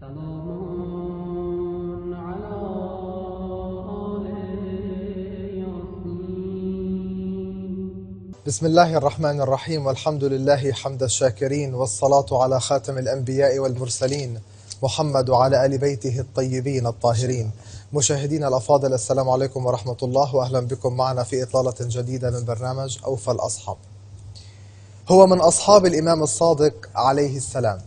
سلام على آل ياسين بسم الله الرحمن الرحيم والحمد لله حمد الشاكرين والصلاة على خاتم الأنبياء والمرسلين محمد وعلى آل بيته الطيبين الطاهرين مشاهدينا الأفاضل السلام عليكم ورحمة الله وأهلا بكم معنا في إطلالة جديدة من برنامج أوفى الأصحاب هو من أصحاب الإمام الصادق عليه السلام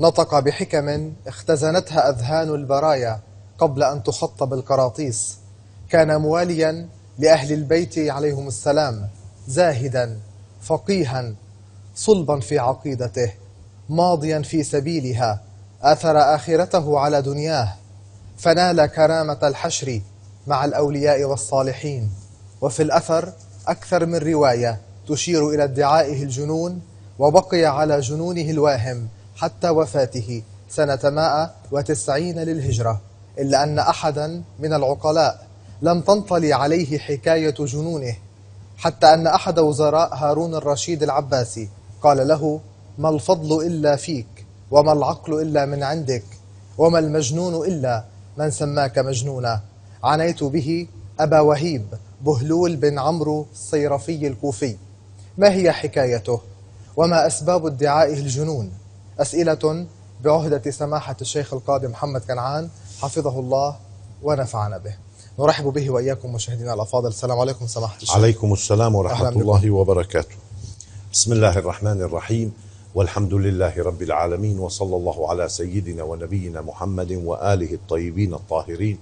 نطق بحكم اختزنتها أذهان البرايا قبل أن تخط بالقراطيس كان مواليا لأهل البيت عليهم السلام زاهدا فقيها صلبا في عقيدته ماضيا في سبيلها أثر آخرته على دنياه فنال كرامة الحشر مع الأولياء والصالحين وفي الأثر أكثر من رواية تشير إلى ادعائه الجنون وبقي على جنونه الواهم حتى وفاته سنة 190 للهجرة إلا أن أحدا من العقلاء لم تنطلي عليه حكاية جنونه حتى أن أحد وزراء هارون الرشيد العباسي قال له ما الفضل إلا فيك وما العقل إلا من عندك وما المجنون إلا من سماك مجنونا عنيت به أبا وهيب بهلول بن عمرو الصيرفي الكوفي ما هي حكايته وما أسباب ادعائه الجنون أسئلة بعهدة سماحة الشيخ القاضي محمد كنعان حفظه الله ونفعنا به نرحب به وإياكم مشاهدينا الأفاضل السلام عليكم سماحة الشيخ عليكم السلام ورحمة الله بكم. وبركاته بسم الله الرحمن الرحيم والحمد لله رب العالمين وصلى الله على سيدنا ونبينا محمد وآله الطيبين الطاهرين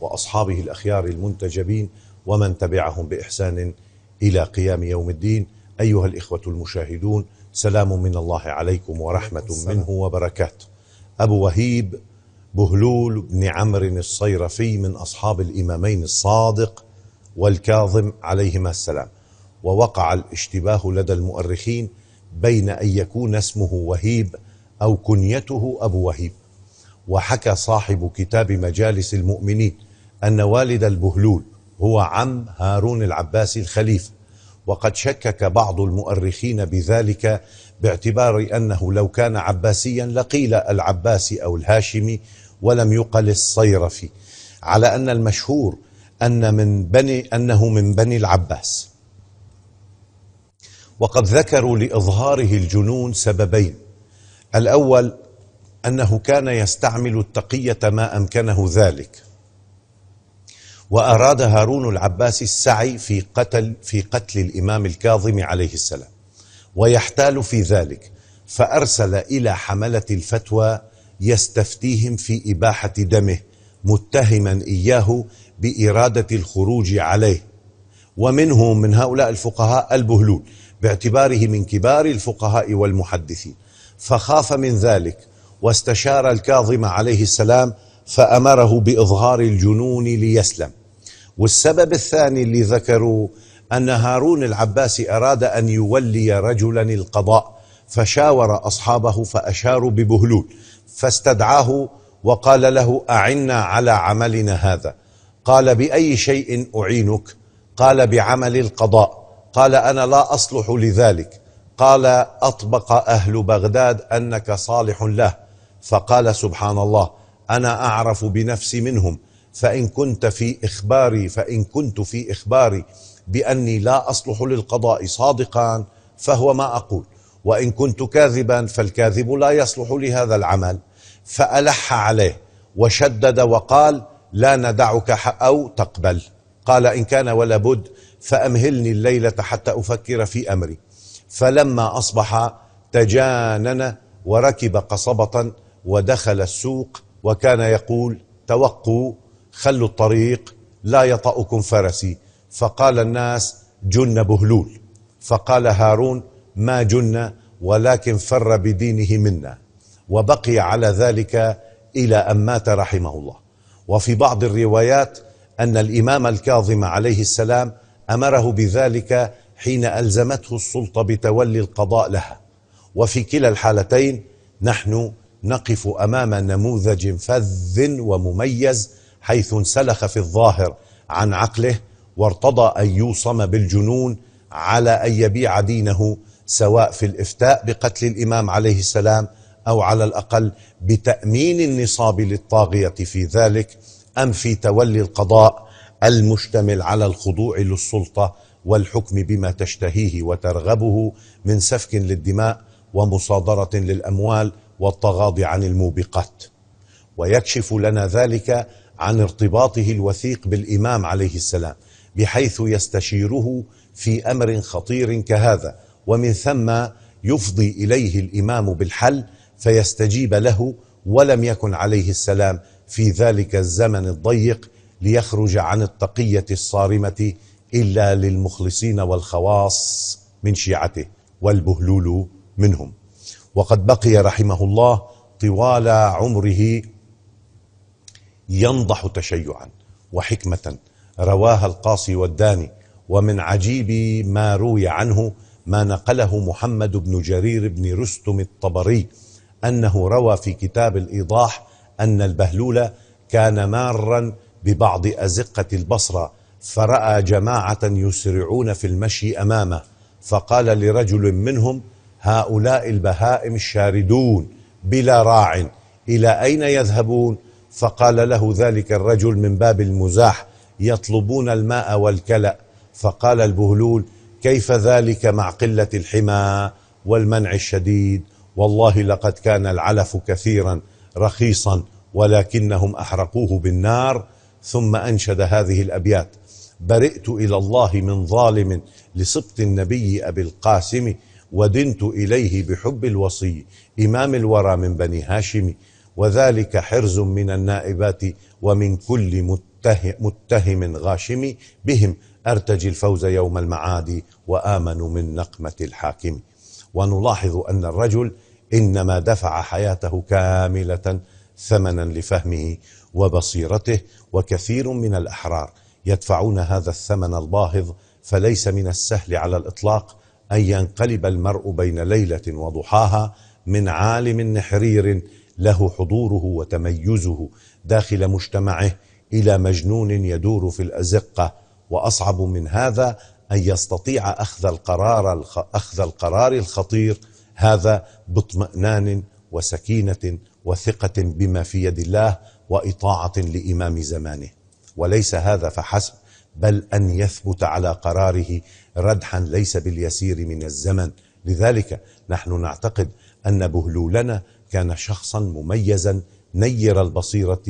وأصحابه الأخيار المنتجبين ومن تبعهم بإحسان إلى قيام يوم الدين أيها الإخوة المشاهدون سلام من الله عليكم ورحمة منه وبركاته أبو وهيب بهلول بن عمرو الصيرفي من أصحاب الإمامين الصادق والكاظم عليهما السلام ووقع الاشتباه لدى المؤرخين بين أن يكون اسمه وهيب أو كنيته أبو وهيب وحكى صاحب كتاب مجالس المؤمنين أن والد البهلول هو عم هارون العباسي الخليفة وقد شكك بعض المؤرخين بذلك باعتبار أنه لو كان عباسيا لقيل العباسي أو الهاشمي ولم يقل الصيرفي على أن المشهور أن من بني أنه من بني العباس وقد ذكروا لإظهاره الجنون سببين الأول أنه كان يستعمل التقية ما أمكنه ذلك وأراد هارون العباسي السعي في قتل في قتل الإمام الكاظم عليه السلام ويحتال في ذلك فأرسل إلى حملة الفتوى يستفتيهم في إباحة دمه متهما إياه بإرادة الخروج عليه ومنهم من هؤلاء الفقهاء البهلول باعتباره من كبار الفقهاء والمحدثين فخاف من ذلك واستشار الكاظم عليه السلام فأمره بإظهار الجنون ليسلم والسبب الثاني اللي ذكروا أن هارون العباسي أراد أن يولي رجلا القضاء فشاور أصحابه فأشاروا ببهلول فاستدعاه وقال له أعنا على عملنا هذا قال بأي شيء أعينك قال بعمل القضاء قال أنا لا أصلح لذلك قال أطبق أهل بغداد أنك صالح له فقال سبحان الله أنا أعرف بنفسي منهم فإن كنت في إخباري فإن كنت في إخباري بأني لا أصلح للقضاء صادقا فهو ما أقول وإن كنت كاذبا فالكاذب لا يصلح لهذا العمل فألح عليه وشدد وقال لا ندعك أو تقبل قال إن كان ولا بد فأمهلني الليلة حتى أفكر في أمري فلما أصبح تجانن وركب قصبة ودخل السوق وكان يقول توقوا خلوا الطريق لا يطأكم فرسي فقال الناس جن بهلول فقال هارون ما جن ولكن فر بدينه منا وبقي على ذلك إلى أن مات رحمه الله وفي بعض الروايات أن الإمام الكاظم عليه السلام أمره بذلك حين ألزمته السلطة بتولي القضاء لها وفي كلا الحالتين نحن نقف امام نموذج فذ ومميز حيث انسلخ في الظاهر عن عقله وارتضى ان يوصم بالجنون على ان يبيع دينه سواء في الافتاء بقتل الامام عليه السلام او على الاقل بتامين النصاب للطاغيه في ذلك ام في تولي القضاء المشتمل على الخضوع للسلطه والحكم بما تشتهيه وترغبه من سفك للدماء ومصادره للاموال والتغاضي عن الموبقات ويكشف لنا ذلك عن ارتباطه الوثيق بالإمام عليه السلام بحيث يستشيره في أمر خطير كهذا ومن ثم يفضي إليه الإمام بالحل فيستجيب له ولم يكن عليه السلام في ذلك الزمن الضيق ليخرج عن التقية الصارمة إلا للمخلصين والخواص من شيعته والبهلول منهم وقد بقي رحمه الله طوال عمره ينضح تشيعا وحكمة رواها القاصي والداني ومن عجيب ما روي عنه ما نقله محمد بن جرير بن رستم الطبري أنه روى في كتاب الإيضاح أن البهلول كان مارا ببعض أزقة البصرة فرأى جماعة يسرعون في المشي أمامه فقال لرجل منهم هؤلاء البهائم الشاردون بلا راع إلى أين يذهبون فقال له ذلك الرجل من باب المزاح يطلبون الماء والكلأ فقال البهلول كيف ذلك مع قلة الحمى والمنع الشديد والله لقد كان العلف كثيرا رخيصا ولكنهم أحرقوه بالنار ثم أنشد هذه الأبيات برئت إلى الله من ظالم لسبط النبي أبي القاسم ودنت إليه بحب الوصي إمام الورى من بني هاشم وذلك حرز من النائبات ومن كل متهم, غاشم بهم أرتجي الفوز يوم المعاد وآمن من نقمة الحاكم ونلاحظ أن الرجل إنما دفع حياته كاملة ثمنا لفهمه وبصيرته وكثير من الأحرار يدفعون هذا الثمن الباهظ فليس من السهل على الإطلاق أن ينقلب المرء بين ليلة وضحاها من عالم نحرير له حضوره وتميزه داخل مجتمعه إلى مجنون يدور في الأزقة وأصعب من هذا أن يستطيع أخذ القرار أخذ القرار الخطير هذا باطمئنان وسكينة وثقة بما في يد الله وإطاعة لإمام زمانه وليس هذا فحسب بل أن يثبت على قراره ردحا ليس باليسير من الزمن لذلك نحن نعتقد أن بهلولنا كان شخصا مميزا نير البصيرة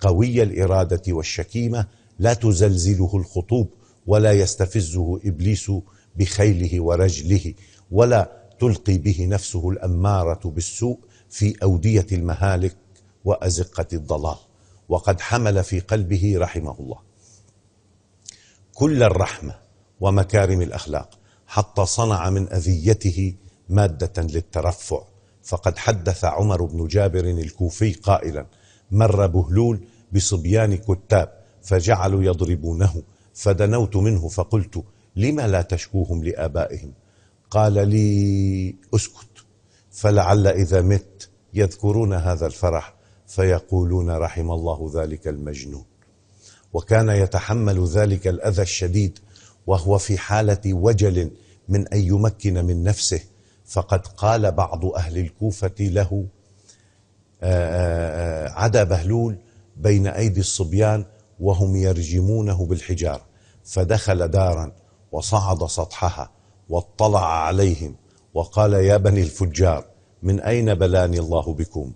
قوي الإرادة والشكيمة لا تزلزله الخطوب ولا يستفزه إبليس بخيله ورجله ولا تلقي به نفسه الأمارة بالسوء في أودية المهالك وأزقة الضلال وقد حمل في قلبه رحمه الله كل الرحمه ومكارم الاخلاق حتى صنع من اذيته ماده للترفع فقد حدث عمر بن جابر الكوفي قائلا مر بهلول بصبيان كتاب فجعلوا يضربونه فدنوت منه فقلت لما لا تشكوهم لابائهم قال لي اسكت فلعل اذا مت يذكرون هذا الفرح فيقولون رحم الله ذلك المجنون وكان يتحمل ذلك الاذى الشديد وهو في حالة وجل من أن يمكن من نفسه فقد قال بعض أهل الكوفة له آه، آه، آه، عدا بهلول بين أيدي الصبيان وهم يرجمونه بالحجارة فدخل دارا وصعد سطحها واطلع عليهم وقال يا بني الفجار من أين بلاني الله بكم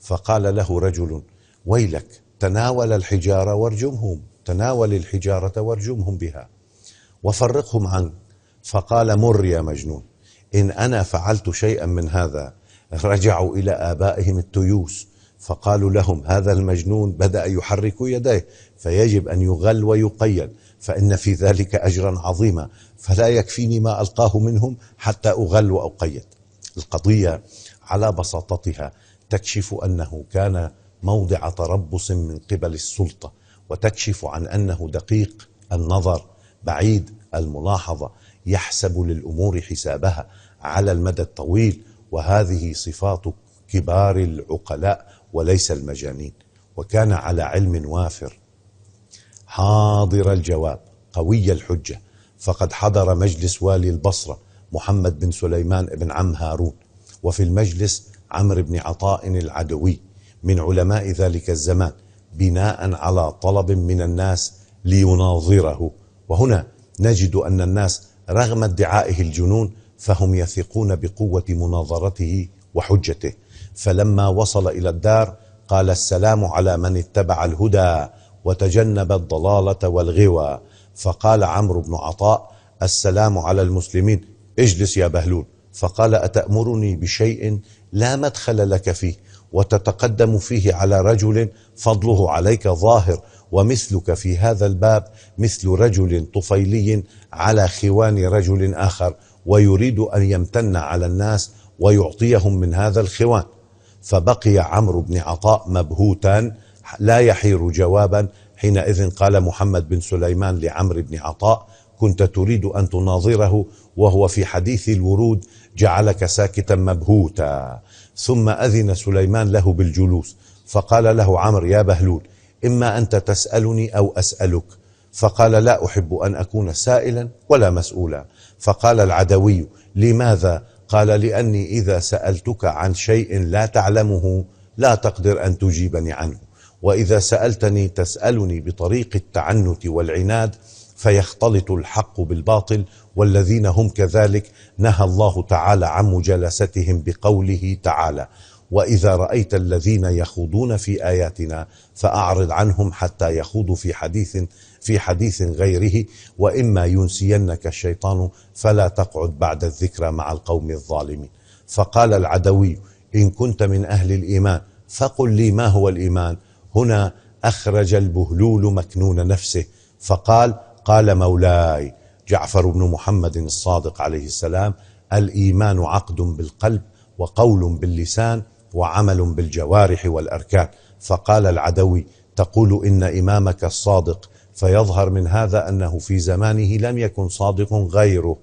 فقال له رجل ويلك تناول الحجارة وارجمهم تناول الحجارة وارجمهم بها وفرقهم عنك فقال مر يا مجنون إن أنا فعلت شيئا من هذا رجعوا إلى آبائهم التيوس فقالوا لهم هذا المجنون بدأ يحرك يديه فيجب أن يغل ويقيد فإن في ذلك أجرا عظيما فلا يكفيني ما ألقاه منهم حتى أغل وأقيد القضية على بساطتها تكشف أنه كان موضع تربص من قبل السلطة وتكشف عن أنه دقيق النظر بعيد الملاحظة يحسب للأمور حسابها على المدى الطويل وهذه صفات كبار العقلاء وليس المجانين وكان على علم وافر حاضر الجواب قوي الحجة فقد حضر مجلس والي البصرة محمد بن سليمان بن عم هارون وفي المجلس عمرو بن عطاء العدوي من علماء ذلك الزمان بناء على طلب من الناس ليناظره وهنا نجد أن الناس رغم ادعائه الجنون فهم يثقون بقوة مناظرته وحجته فلما وصل إلى الدار قال السلام على من اتبع الهدى وتجنب الضلالة والغوى فقال عمرو بن عطاء السلام على المسلمين اجلس يا بهلول فقال أتأمرني بشيء لا مدخل لك فيه وتتقدم فيه على رجل فضله عليك ظاهر ومثلك في هذا الباب مثل رجل طفيلي على خوان رجل آخر ويريد أن يمتن على الناس ويعطيهم من هذا الخوان فبقي عمرو بن عطاء مبهوتا لا يحير جوابا حينئذ قال محمد بن سليمان لعمرو بن عطاء كنت تريد أن تناظره وهو في حديث الورود جعلك ساكتا مبهوتا ثم أذن سليمان له بالجلوس فقال له عمرو يا بهلول إما أنت تسألني أو أسألك فقال لا أحب أن أكون سائلا ولا مسؤولا فقال العدوي لماذا قال لأني إذا سألتك عن شيء لا تعلمه لا تقدر أن تجيبني عنه وإذا سألتني تسألني بطريق التعنت والعناد فيختلط الحق بالباطل والذين هم كذلك نهى الله تعالى عن مجالستهم بقوله تعالى واذا رايت الذين يخوضون في اياتنا فاعرض عنهم حتى يخوضوا في حديث في حديث غيره واما ينسينك الشيطان فلا تقعد بعد الذكرى مع القوم الظالمين فقال العدوي ان كنت من اهل الايمان فقل لي ما هو الايمان هنا اخرج البهلول مكنون نفسه فقال قال مولاي جعفر بن محمد الصادق عليه السلام الايمان عقد بالقلب وقول باللسان وعمل بالجوارح والأركان فقال العدوي تقول إن إمامك الصادق فيظهر من هذا أنه في زمانه لم يكن صادق غيره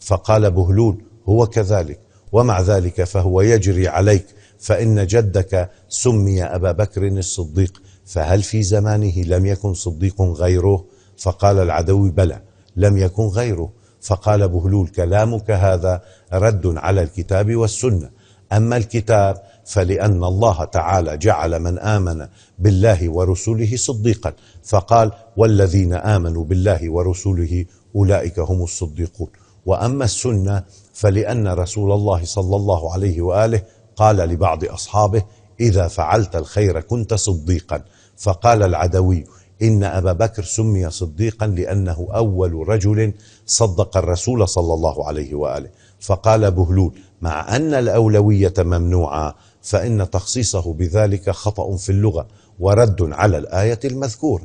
فقال بهلول هو كذلك ومع ذلك فهو يجري عليك فإن جدك سمي أبا بكر الصديق فهل في زمانه لم يكن صديق غيره فقال العدوي بلى لم يكن غيره فقال بهلول كلامك هذا رد على الكتاب والسنة أما الكتاب فلأن الله تعالى جعل من آمن بالله ورسله صديقا فقال والذين آمنوا بالله ورسوله أولئك هم الصديقون وأما السنة فلأن رسول الله صلى الله عليه وآله قال لبعض أصحابه إذا فعلت الخير كنت صديقا فقال العدوي إن أبا بكر سمي صديقا لأنه أول رجل صدق الرسول صلى الله عليه وآله فقال بهلول مع أن الأولوية ممنوعة فإن تخصيصه بذلك خطأ في اللغة ورد على الآية المذكورة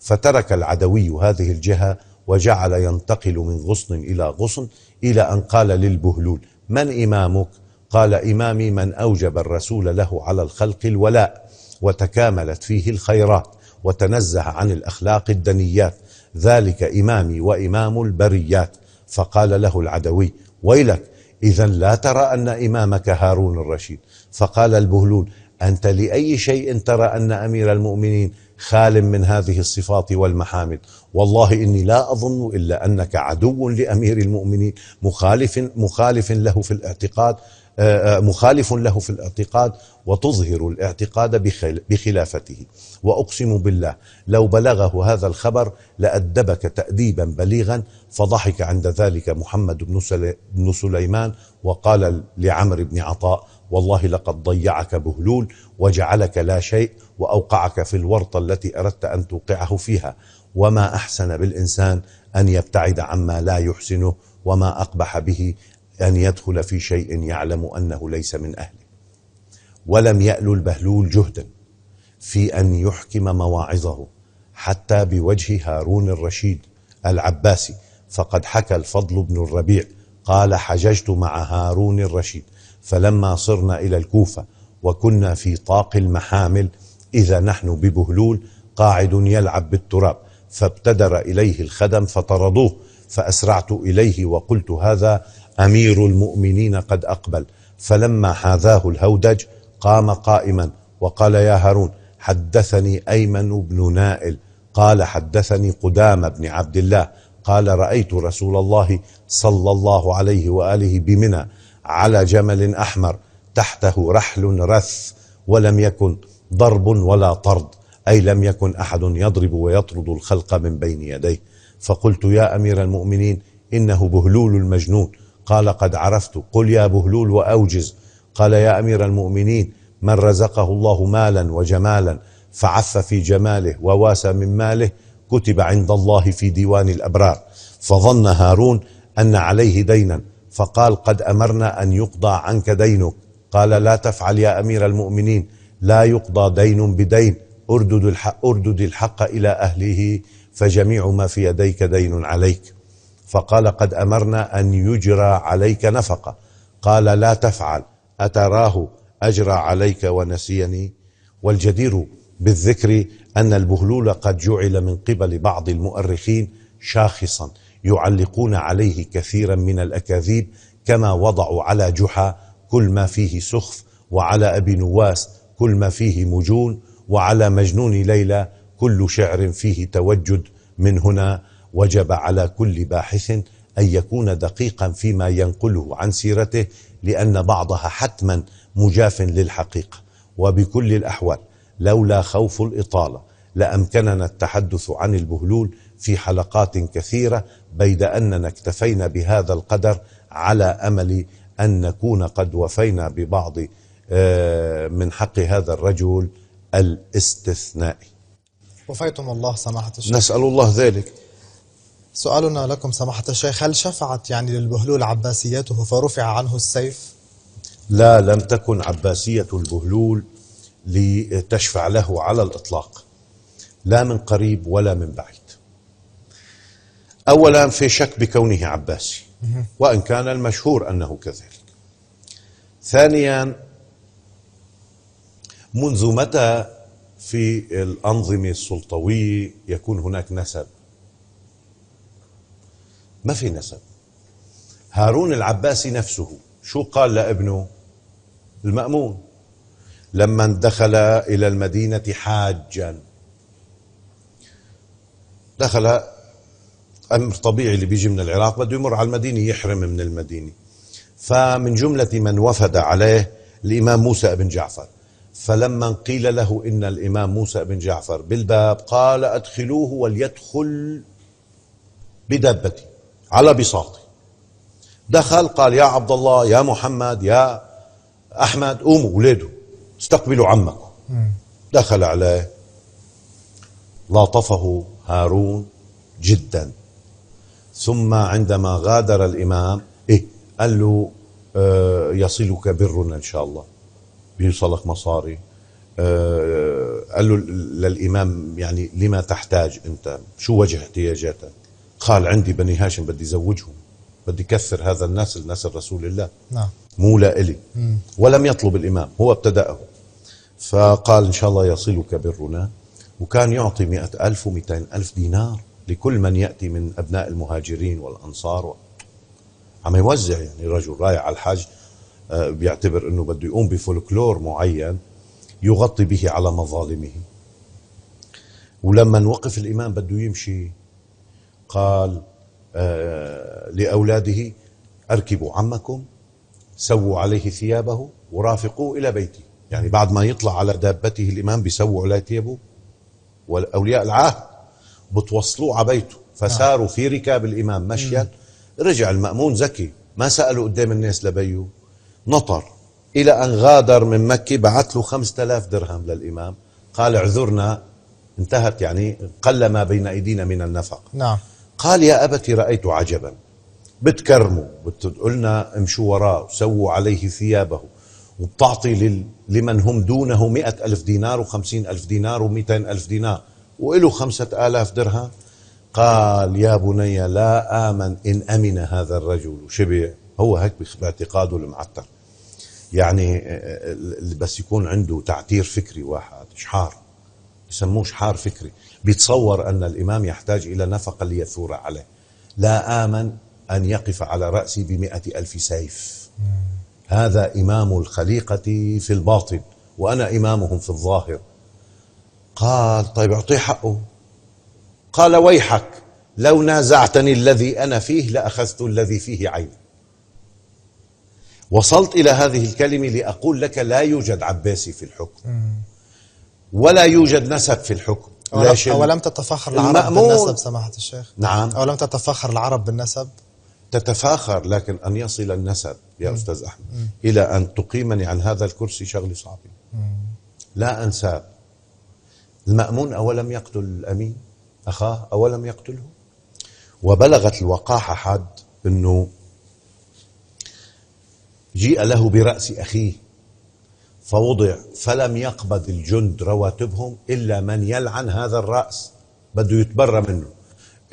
فترك العدوي هذه الجهة وجعل ينتقل من غصن إلى غصن إلى أن قال للبهلول من إمامك؟ قال إمامي من أوجب الرسول له على الخلق الولاء وتكاملت فيه الخيرات وتنزه عن الأخلاق الدنيات ذلك إمامي وإمام البريات فقال له العدوي ويلك إذا لا ترى أن إمامك هارون الرشيد فقال البهلول أنت لأي شيء ترى أن أمير المؤمنين خال من هذه الصفات والمحامد والله إني لا أظن إلا أنك عدو لأمير المؤمنين مخالف, مخالف له في الاعتقاد آه، آه، مخالف له في الاعتقاد وتظهر الاعتقاد بخلافته واقسم بالله لو بلغه هذا الخبر لادبك تاديبا بليغا فضحك عند ذلك محمد بن سليمان وقال لعمر بن عطاء والله لقد ضيعك بهلول وجعلك لا شيء واوقعك في الورطه التي اردت ان توقعه فيها وما احسن بالانسان ان يبتعد عما لا يحسنه وما اقبح به أن يدخل في شيء يعلم أنه ليس من أهله ولم يأل البهلول جهدا في أن يحكم مواعظه حتى بوجه هارون الرشيد العباسي فقد حكى الفضل بن الربيع قال حججت مع هارون الرشيد فلما صرنا إلى الكوفة وكنا في طاق المحامل إذا نحن ببهلول قاعد يلعب بالتراب فابتدر إليه الخدم فطردوه فأسرعت إليه وقلت هذا أمير المؤمنين قد أقبل فلما حاذاه الهودج قام قائما وقال يا هارون حدثني أيمن بن نائل قال حدثني قدام بن عبد الله قال رأيت رسول الله صلى الله عليه وآله بمنى على جمل أحمر تحته رحل رث ولم يكن ضرب ولا طرد أي لم يكن أحد يضرب ويطرد الخلق من بين يديه فقلت يا أمير المؤمنين إنه بهلول المجنون قال قد عرفت قل يا بهلول وأوجز قال يا أمير المؤمنين من رزقه الله مالا وجمالا فعف في جماله وواسى من ماله كتب عند الله في ديوان الأبرار فظن هارون أن عليه دينا فقال قد أمرنا أن يقضى عنك دينك قال لا تفعل يا أمير المؤمنين لا يقضى دين بدين أردد الحق, أردد الحق إلى أهله فجميع ما في يديك دين عليك فقال قد أمرنا أن يجرى عليك نفقة قال لا تفعل أتراه أجرى عليك ونسيني والجدير بالذكر أن البهلول قد جعل من قبل بعض المؤرخين شاخصا يعلقون عليه كثيرا من الأكاذيب كما وضعوا على جحا كل ما فيه سخف وعلى أبي نواس كل ما فيه مجون وعلى مجنون ليلى كل شعر فيه توجد من هنا وجب على كل باحث أن يكون دقيقا فيما ينقله عن سيرته لأن بعضها حتما مجاف للحقيقة وبكل الأحوال لولا خوف الإطالة لأمكننا التحدث عن البهلول في حلقات كثيرة بيد أننا اكتفينا بهذا القدر على أمل أن نكون قد وفينا ببعض آه، من حق هذا الرجل الاستثنائي وفيتم الله سماحة الشيخ نسأل الله ذلك سؤالنا لكم سماحة الشيخ هل شفعت يعني للبهلول عباسيته فرفع عنه السيف؟ لا لم تكن عباسية البهلول لتشفع له على الإطلاق لا من قريب ولا من بعيد أولا في شك بكونه عباسي وإن كان المشهور أنه كذلك ثانيا منذ متى في الأنظمة السلطوية يكون هناك نسب ما في نسب هارون العباسي نفسه شو قال لابنه المأمون لما دخل إلى المدينة حاجا دخل أمر طبيعي اللي بيجي من العراق بده يمر على المدينة يحرم من المدينة فمن جملة من وفد عليه الإمام موسى بن جعفر فلما قيل له إن الإمام موسى بن جعفر بالباب قال أدخلوه وليدخل بدابتي على بساطي دخل قال يا عبد الله يا محمد يا أحمد قوموا ولاده استقبلوا عمكم دخل عليه لاطفه هارون جدا ثم عندما غادر الإمام إيه قال له آه يصلك برنا إن شاء الله بيوصلك مصاري آه قال له للإمام يعني لما تحتاج أنت شو وجه احتياجاتك قال عندي بني هاشم بدي زوجهم بدي كثر هذا الناس الناس رسول الله نعم مو لإلي ولم يطلب الإمام هو ابتدأه فقال إن شاء الله يصلك برنا وكان يعطي مئة ألف ومئتين ألف دينار لكل من يأتي من أبناء المهاجرين والأنصار عم يوزع يعني رجل رايح على الحج آه، بيعتبر أنه بده يقوم بفولكلور معين يغطي به على مظالمه ولما وقف الإمام بده يمشي قال آه، لأولاده أركبوا عمكم سووا عليه ثيابه ورافقوه إلى بيتي يعني بعد ما يطلع على دابته الإمام بيسووا عليه ثيابه والأولياء العهد بتوصلوه على بيته فساروا في ركاب الإمام مشيا رجع المأمون ذكي ما سألوا قدام الناس لبيه نطر إلى أن غادر من مكة بعث له 5000 درهم للإمام قال اعذرنا انتهت يعني قل ما بين أيدينا من النفق نعم قال يا أبتي رأيت عجبا بتكرمه بتقولنا لنا امشوا وراه وسووا عليه ثيابه وبتعطي لل... لمن هم دونه مئة ألف دينار وخمسين ألف دينار ومئتين ألف دينار وإله خمسة آلاف درهم قال يا بني لا آمن إن أمن هذا الرجل شبه هو هيك باعتقاده المعتر يعني آه، آه، بس يكون عنده تعتير فكري واحد إشحار يسموه حار فكري بيتصور أن الإمام يحتاج إلى نفقة ليثور عليه لا آمن أن يقف على رأسي بمئة ألف سيف هذا إمام الخليقة في الباطن وأنا إمامهم في الظاهر قال طيب أعطيه حقه قال ويحك لو نازعتني الذي أنا فيه لأخذت الذي فيه عين وصلت إلى هذه الكلمة لأقول لك لا يوجد عباسي في الحكم ولا يوجد نسب في الحكم لا شيء أولم تتفاخر العرب بالنسب سماحة الشيخ نعم أولم تتفاخر العرب بالنسب تتفاخر لكن أن يصل النسب يا م. أستاذ أحمد م. إلى أن تقيمني عن هذا الكرسي شغلة صعبة لا أنسى المأمون أولم يقتل الأمين أخاه أولم يقتله وبلغت الوقاحة حد أنه جيء له برأس أخيه فوضع فلم يقبض الجند رواتبهم إلا من يلعن هذا الرأس بده يتبرى منه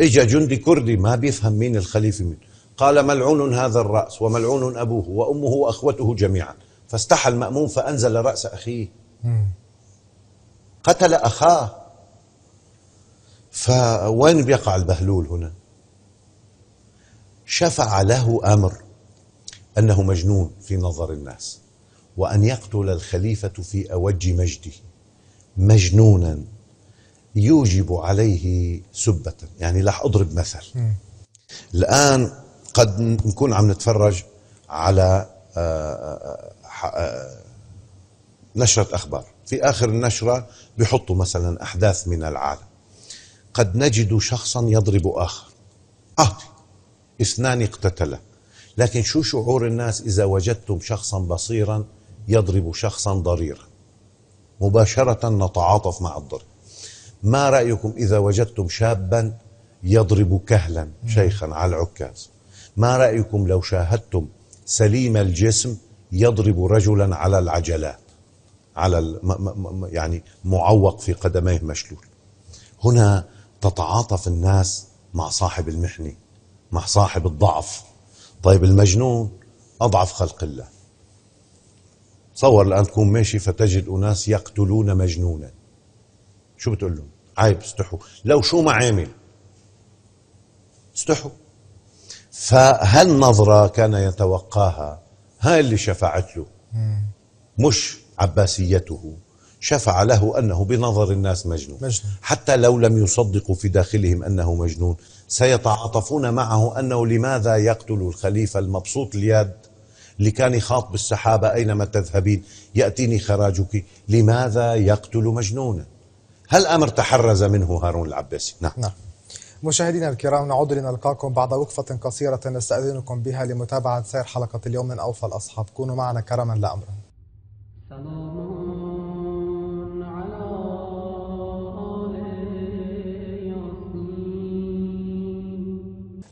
إجا جندي كردي ما بيفهم مين الخليفة منه قال ملعون هذا الرأس وملعون أبوه وأمه وأخوته جميعا فاستحى المأمون فأنزل رأس أخيه قتل أخاه فوين بيقع البهلول هنا شفع له أمر أنه مجنون في نظر الناس وأن يقتل الخليفة في أوج مجده مجنونا يوجب عليه سبة يعني رح أضرب مثل الآن قد نكون عم نتفرج على آه، آه، آه، نشرة أخبار في آخر النشرة بيحطوا مثلا أحداث من العالم قد نجد شخصا يضرب آخر آه اثنان اقتتلا لكن شو شعور الناس إذا وجدتم شخصا بصيرا يضرب شخصا ضريرا مباشرة نتعاطف مع الضرب ما رأيكم إذا وجدتم شابا يضرب كهلا شيخا على العكاز ما رأيكم لو شاهدتم سليم الجسم يضرب رجلا على العجلات على يعني معوق في قدميه مشلول هنا تتعاطف الناس مع صاحب المحنه مع صاحب الضعف طيب المجنون اضعف خلق الله تصور الآن تكون ماشي فتجد أناس يقتلون مجنونا شو بتقول لهم عيب استحوا لو شو ما عامل استحوا فهالنظرة كان يتوقاها هاي اللي شفعت له مش عباسيته شفع له أنه بنظر الناس مجنون, مجنون. حتى لو لم يصدقوا في داخلهم أنه مجنون سيتعاطفون معه أنه لماذا يقتل الخليفة المبسوط اليد لكان يخاطب بالسحابة أينما تذهبين يأتيني خراجك لماذا يقتل مجنونا هل أمر تحرز منه هارون العباسي نعم, نعم. مشاهدينا الكرام نعود لنلقاكم بعد وقفة قصيرة نستأذنكم بها لمتابعة سير حلقة اليوم من أوفى الأصحاب كونوا معنا كرما لأمرا سلام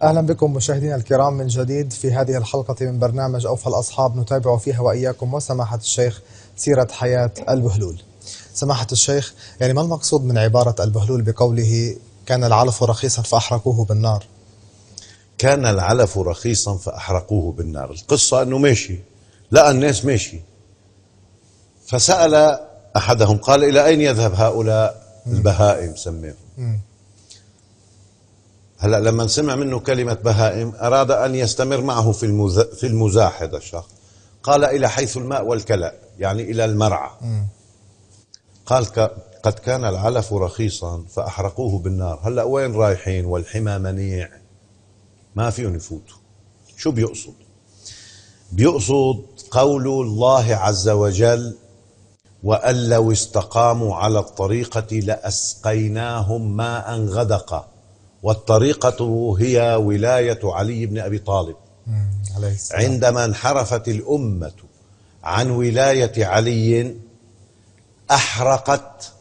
اهلا بكم مشاهدينا الكرام من جديد في هذه الحلقه من برنامج اوفى الاصحاب نتابع فيها واياكم وسماحه الشيخ سيره حياه البهلول. سماحه الشيخ يعني ما المقصود من عباره البهلول بقوله كان العلف رخيصا فاحرقوه بالنار؟ كان العلف رخيصا فاحرقوه بالنار، القصه انه ماشي لقى الناس ماشي فسال احدهم قال الى اين يذهب هؤلاء البهائم سميهم هلا لما سمع منه كلمة بهائم أراد أن يستمر معه في المزا... في المزاح هذا الشخص قال إلى حيث الماء والكلاء يعني إلى المرعى قال ك... قد كان العلف رخيصا فأحرقوه بالنار هلا وين رايحين والحمى منيع ما فيهم يفوتوا شو بيقصد بيقصد قول الله عز وجل وأن لو استقاموا على الطريقة لأسقيناهم ماء غدقا والطريقة هي ولاية علي بن أبي طالب عندما انحرفت الأمة عن ولاية علي أحرقت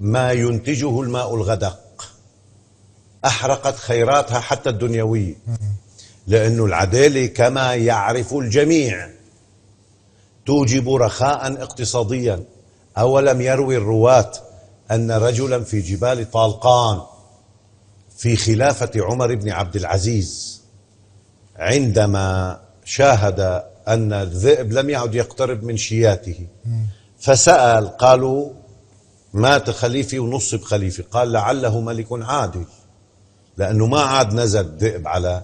ما ينتجه الماء الغدق أحرقت خيراتها حتى الدنيوية لأن العدالة كما يعرف الجميع توجب رخاء اقتصاديا أولم يروي الرواة أن رجلا في جبال طالقان في خلافة عمر بن عبد العزيز عندما شاهد أن الذئب لم يعد يقترب من شياته فسأل قالوا مات خليفي ونصب خليفي قال لعله ملك عادل لأنه ما عاد نزل ذئب على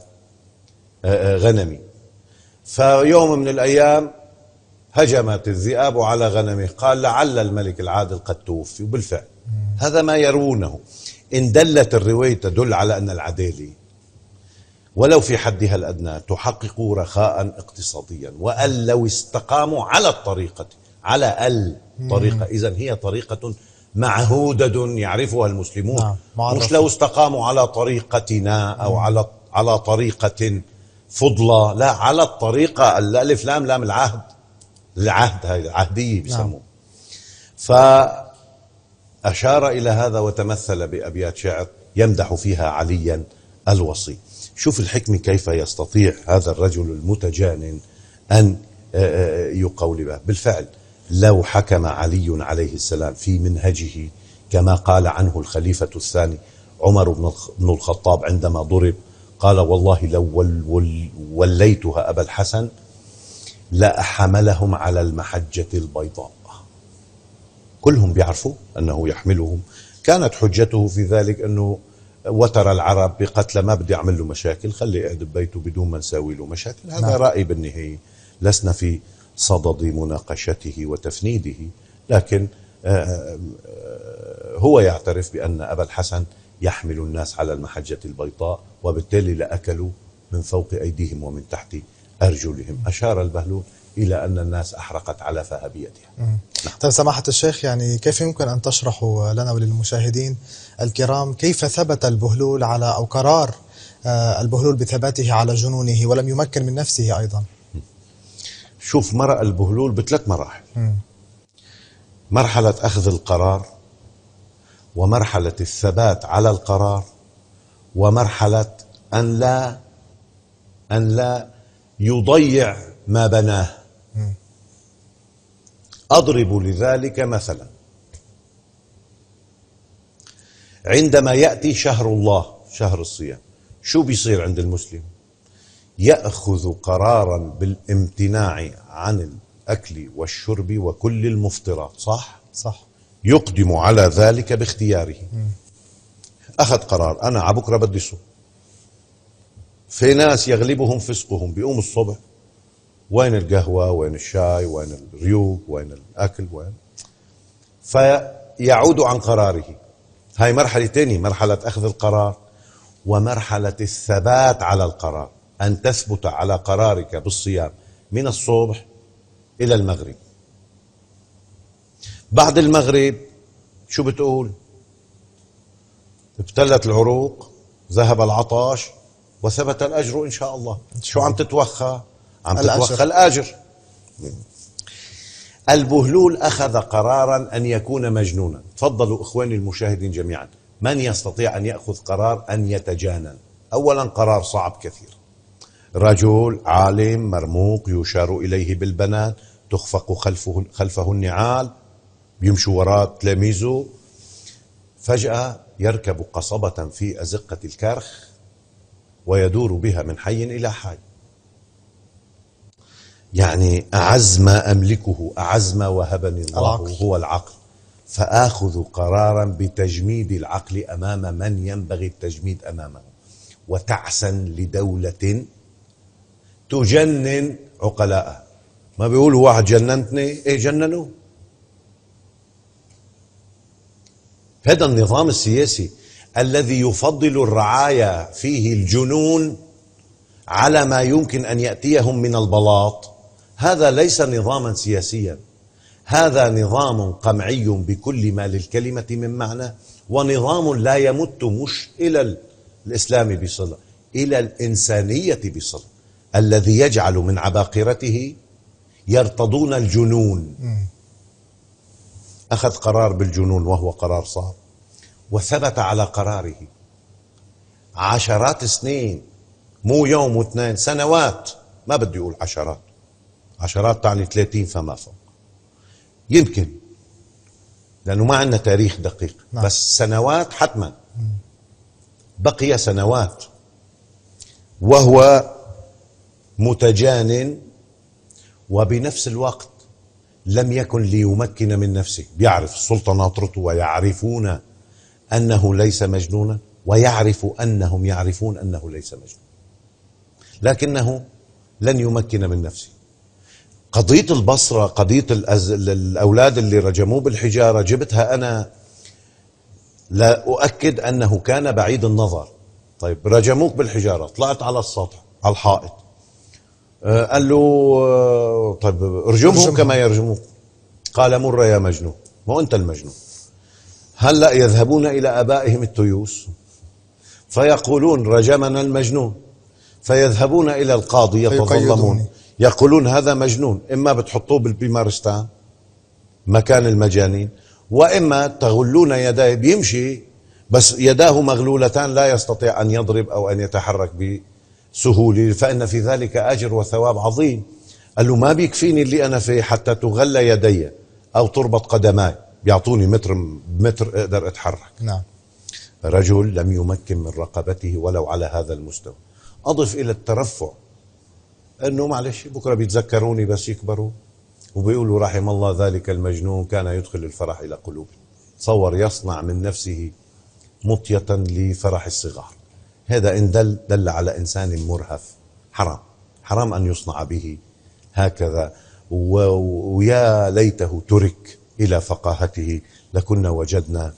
آه، آه، غنمي فيوم من الأيام هجمت الذئاب على غنمه قال لعل الملك العادل قد توفي وبالفعل هذا ما يروونه إن دلت الرواية تدل على أن العدالة ولو في حدها الأدنى تحقق رخاء اقتصاديا وأن لو استقاموا على الطريقة على الطريقة إذا هي طريقة معهودة يعرفها المسلمون نعم. مش لو استقاموا على طريقتنا أو على على طريقة فضلة لا على الطريقة الألف لام لام العهد العهد هاي العهدية نعم. بيسموه نعم. أشار إلى هذا وتمثل بأبيات شعر يمدح فيها عليا الوصي شوف الحكم كيف يستطيع هذا الرجل المتجانن أن آه، آه، يقول به بالفعل لو حكم علي عليه السلام في منهجه كما قال عنه الخليفة الثاني عمر بن الخطاب عندما ضرب قال والله لو وليتها أبا الحسن لأحملهم على المحجة البيضاء كلهم بيعرفوا أنه يحملهم كانت حجته في ذلك أنه وتر العرب بقتله ما بدي أعمل له مشاكل خليه يعد ببيته بدون ما نساوي له مشاكل هذا نعم. رأي بالنهاية لسنا في صدد مناقشته وتفنيده لكن آه، آه، آه، هو يعترف بأن أبا الحسن يحمل الناس على المحجة البيضاء وبالتالي لأكلوا من فوق أيديهم ومن تحت أرجلهم أشار البهلول إلى أن الناس أحرقت على فهبيتها طيب سماحة الشيخ يعني كيف يمكن أن تشرحوا لنا وللمشاهدين الكرام كيف ثبت البهلول على أو قرار آه، البهلول بثباته على جنونه ولم يمكن من نفسه أيضا شوف مرأ البهلول بثلاث مراحل مرحلة أخذ القرار ومرحلة الثبات على القرار ومرحلة أن لا أن لا يضيع ما بناه أضرب لذلك مثلا عندما يأتي شهر الله شهر الصيام شو بيصير عند المسلم يأخذ قرارا بالامتناع عن الأكل والشرب وكل المفطرات صح؟ صح يقدم على ذلك باختياره أخذ قرار أنا على بكرة بدي صوم في ناس يغلبهم فسقهم بيقوم الصبح وين القهوة وين الشاي وين الريوق وين الأكل وين فيعود عن قراره هاي مرحلة تانية مرحلة أخذ القرار ومرحلة الثبات على القرار أن تثبت على قرارك بالصيام من الصبح إلى المغرب بعد المغرب شو بتقول ابتلت العروق ذهب العطش وثبت الأجر إن شاء الله شو عم تتوخى عم تتوخى الآجر البهلول أخذ قرارا أن يكون مجنونا تفضلوا إخواني المشاهدين جميعا من يستطيع أن يأخذ قرار أن يتجانن أولا قرار صعب كثير رجل عالم مرموق يشار إليه بالبنات تخفق خلفه, خلفه النعال يمشي وراء تلاميذه فجأة يركب قصبة في أزقة الكرخ ويدور بها من حي إلى حي يعني أعز ما أملكه أعز ما وهبني الله العقل. هو العقل فآخذ قرارا بتجميد العقل أمام من ينبغي التجميد أمامه وتعسا لدولة تجنن عقلاءها ما بيقولوا واحد جننتني ايه جننوه هذا النظام السياسي الذي يفضل الرعايا فيه الجنون على ما يمكن ان ياتيهم من البلاط هذا ليس نظاما سياسيا هذا نظام قمعي بكل ما للكلمة من معنى ونظام لا يمت مش إلى الإسلام بصلة إلى الإنسانية بصلة الذي يجعل من عباقرته يرتضون الجنون أخذ قرار بالجنون وهو قرار صعب وثبت على قراره عشرات سنين مو يوم واثنين سنوات ما بدي أقول عشرات عشرات تعني 30 فما فوق يمكن لانه ما عندنا تاريخ دقيق نعم. بس سنوات حتما بقي سنوات وهو متجان وبنفس الوقت لم يكن ليمكن من نفسه بيعرف السلطه ناطرته ويعرفون انه ليس مجنونا ويعرف انهم يعرفون انه ليس مجنونا لكنه لن يمكن من نفسه قضية البصرة قضية الأولاد اللي رجموه بالحجارة جبتها أنا لا أؤكد أنه كان بعيد النظر طيب رجموك بالحجارة طلعت على السطح على الحائط آه، قال له آه، طيب ارجمهم كما يرجموك قال مر يا مجنون ما أنت المجنون هلأ يذهبون إلى أبائهم التيوس فيقولون رجمنا المجنون فيذهبون إلى القاضي يتظلمون يقولون هذا مجنون إما بتحطوه بالبيمارستان مكان المجانين وإما تغلون يداه بيمشي بس يداه مغلولتان لا يستطيع أن يضرب أو أن يتحرك بسهولة فإن في ذلك أجر وثواب عظيم قال له ما بيكفيني اللي أنا فيه حتى تغلى يدي أو تربط قدماي بيعطوني متر متر أقدر أتحرك نعم رجل لم يمكن من رقبته ولو على هذا المستوى أضف إلى الترفع انه معلش بكره بيتذكروني بس يكبروا وبيقولوا رحم الله ذلك المجنون كان يدخل الفرح الى قلوب تصور يصنع من نفسه مطية لفرح الصغار هذا إن دل دل على إنسان مرهف حرام حرام أن يصنع به هكذا ويا ليته ترك إلى فقاهته لكنا وجدنا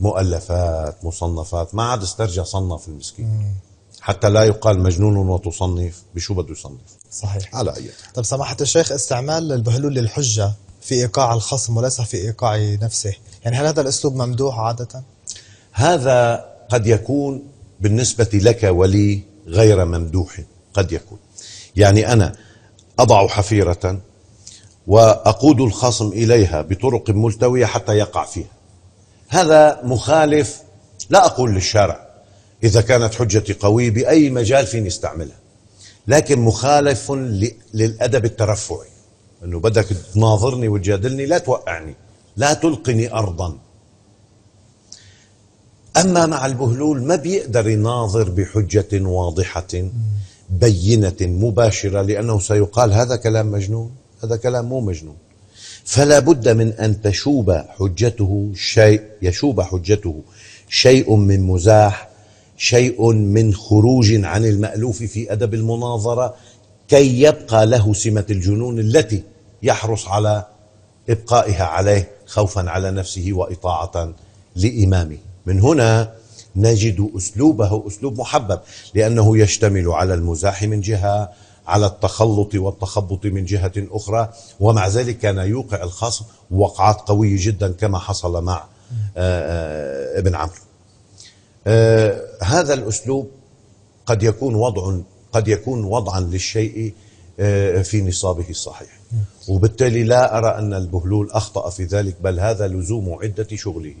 مؤلفات مصنفات ما عاد استرجع صنف المسكين حتى لا يقال مجنون وتصنف بشو بده يصنف صحيح على أي طب سماحة الشيخ استعمال البهلول للحجة في إيقاع الخصم وليس في إيقاع نفسه يعني هل هذا الأسلوب ممدوح عادة؟ هذا قد يكون بالنسبة لك ولي غير ممدوح قد يكون يعني أنا أضع حفيرة وأقود الخصم إليها بطرق ملتوية حتى يقع فيها هذا مخالف لا أقول للشارع إذا كانت حجتي قوية بأي مجال فيني استعملها لكن مخالف للأدب الترفعي أنه بدك تناظرني وتجادلني لا توقعني لا تلقني أرضا أما مع البهلول ما بيقدر يناظر بحجة واضحة بينة مباشرة لأنه سيقال هذا كلام مجنون هذا كلام مو مجنون فلا بد من أن تشوب حجته شيء يشوب حجته شيء من مزاح شيء من خروج عن المألوف في أدب المناظرة كي يبقى له سمة الجنون التي يحرص على إبقائها عليه خوفا على نفسه وإطاعة لإمامه من هنا نجد أسلوبه أسلوب محبب لأنه يشتمل على المزاح من جهة على التخلط والتخبط من جهة أخرى ومع ذلك كان يوقع الخصم وقعات قوية جدا كما حصل مع آه، آه، ابن عمرو آه، هذا الأسلوب قد يكون وضع قد يكون وضعا للشيء آه، في نصابه الصحيح وبالتالي لا أرى أن البهلول أخطأ في ذلك بل هذا لزوم عدة شغله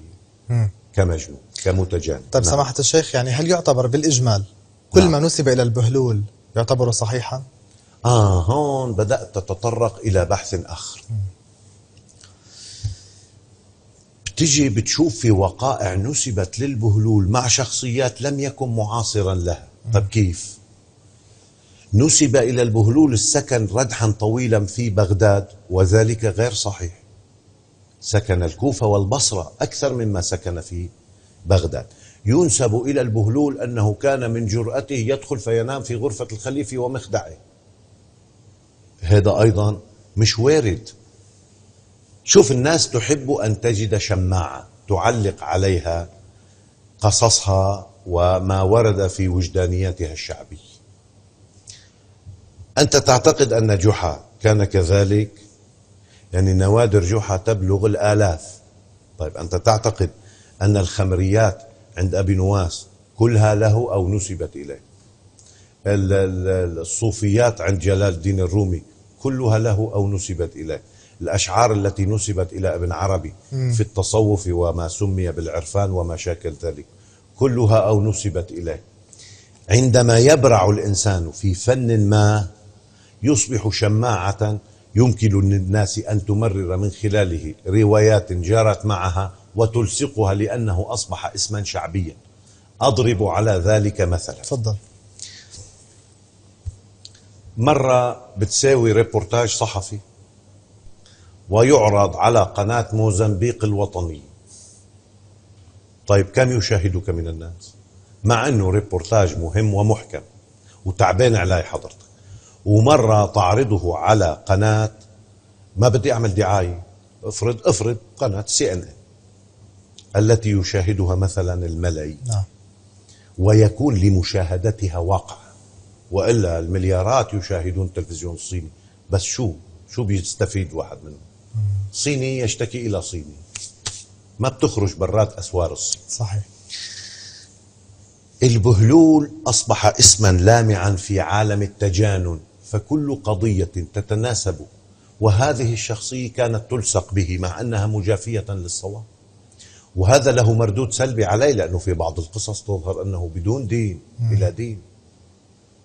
كمجنون كمتجانب طيب نعم. سماحة الشيخ يعني هل يعتبر بالإجمال كل نعم. ما نسب إلى البهلول يعتبر صحيحا؟ آه هون بدأت تتطرق إلى بحث آخر تجي بتشوف في وقائع نسبت للبهلول مع شخصيات لم يكن معاصرا لها طب كيف نسب إلى البهلول السكن ردحا طويلا في بغداد وذلك غير صحيح سكن الكوفة والبصرة أكثر مما سكن في بغداد ينسب إلى البهلول أنه كان من جرأته يدخل فينام في غرفة الخليفة ومخدعه هذا أيضا مش وارد شوف الناس تحب أن تجد شماعة تعلق عليها قصصها وما ورد في وجدانيتها الشعبية أنت تعتقد أن جحا كان كذلك يعني نوادر جحا تبلغ الآلاف طيب أنت تعتقد أن الخمريات عند أبي نواس كلها له أو نسبت إليه الصوفيات عند جلال الدين الرومي كلها له أو نسبت إليه الأشعار التي نسبت إلى ابن عربي في التصوف وما سمي بالعرفان وما شاكل ذلك كلها أو نسبت إليه عندما يبرع الإنسان في فن ما يصبح شماعة يمكن للناس أن تمرر من خلاله روايات جرت معها وتلصقها لأنه أصبح اسما شعبيا أضرب على ذلك مثلا تفضل مرة بتساوي ريبورتاج صحفي ويعرض على قناة موزمبيق الوطنية طيب كم يشاهدك من الناس مع أنه ريبورتاج مهم ومحكم وتعبان علي حضرتك ومرة تعرضه على قناة ما بدي أعمل دعاية افرض افرض قناة سي ان ان التي يشاهدها مثلا الملايين نعم. ويكون لمشاهدتها واقع والا المليارات يشاهدون التلفزيون الصيني بس شو شو بيستفيد واحد منهم صيني يشتكي إلى صيني ما بتخرج برات أسوار الصين صحيح البهلول أصبح اسما لامعا في عالم التجانن فكل قضية تتناسب وهذه الشخصية كانت تلصق به مع أنها مجافية للصواب وهذا له مردود سلبي عليه لأنه في بعض القصص تظهر أنه بدون دين بلا دين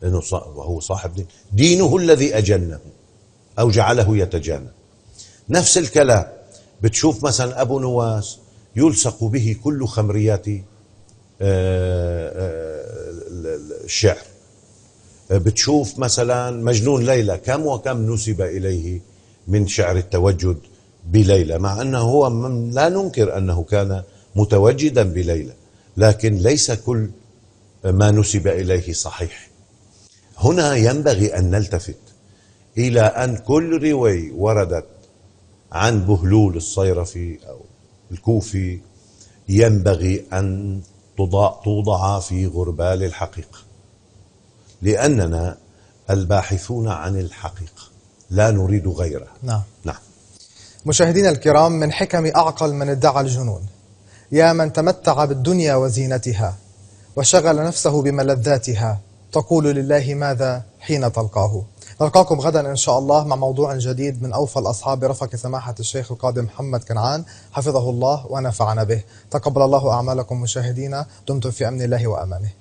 لأنه وهو صاحب دين دينه الذي أجنه أو جعله يتجانب نفس الكلام بتشوف مثلا أبو نواس يلصق به كل خمريات آه، آه، الشعر بتشوف مثلا مجنون ليلى كم وكم نسب إليه من شعر التوجد بليلى مع أنه هو لا ننكر أنه كان متوجدا بليلى لكن ليس كل ما نسب إليه صحيح هنا ينبغي أن نلتفت إلى أن كل رواية وردت عن بهلول الصيرفي أو الكوفي ينبغي أن توضع في غربال الحقيقة لأننا الباحثون عن الحقيقة لا نريد غيرها نعم نعم مشاهدينا الكرام من حكم أعقل من ادعى الجنون يا من تمتع بالدنيا وزينتها وشغل نفسه بملذاتها تقول لله ماذا حين تلقاه نلقاكم غدا إن شاء الله مع موضوع جديد من أوفى الأصحاب رفق سماحة الشيخ القادم محمد كنعان حفظه الله ونفعنا به تقبل الله أعمالكم مشاهدينا دمتم في أمن الله وأمانه